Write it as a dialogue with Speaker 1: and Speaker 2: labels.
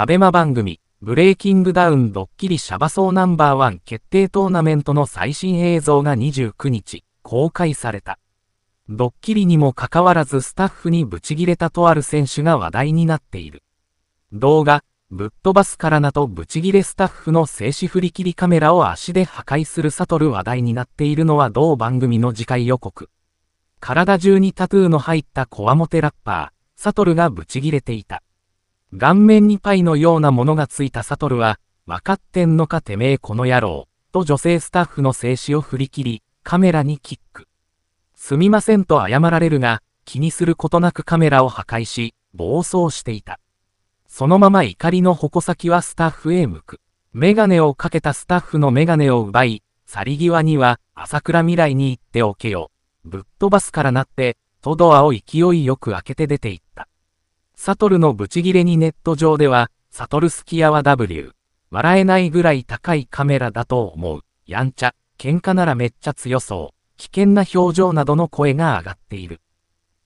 Speaker 1: アベマ番組、ブレイキングダウンドッキリシャバソーナンバーワン決定トーナメントの最新映像が29日、公開された。ドッキリにもかかわらずスタッフにブチギレたとある選手が話題になっている。動画、ぶっ飛ばすからなとブチギレスタッフの静止振り切りカメラを足で破壊するサトル話題になっているのは同番組の次回予告。体中にタトゥーの入ったコアモテラッパー、サトルがブチギレていた。顔面にパイのようなものがついたサトルは、分かってんのかてめえこの野郎、と女性スタッフの静止を振り切り、カメラにキック。すみませんと謝られるが、気にすることなくカメラを破壊し、暴走していた。そのまま怒りの矛先はスタッフへ向く。メガネをかけたスタッフのメガネを奪い、去り際には、朝倉未来に行っておけよ。ぶっ飛ばすからなって、トドアを勢いよく開けて出て行った。サトルのブチギレにネット上では、サトルスキヤは W。笑えないぐらい高いカメラだと思う。やんちゃ、喧嘩ならめっちゃ強そう。危険な表情などの声が上がっている。